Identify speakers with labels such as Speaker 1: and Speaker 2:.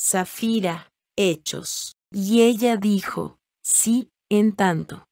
Speaker 1: Zafira, Hechos. Y ella dijo, sí, en tanto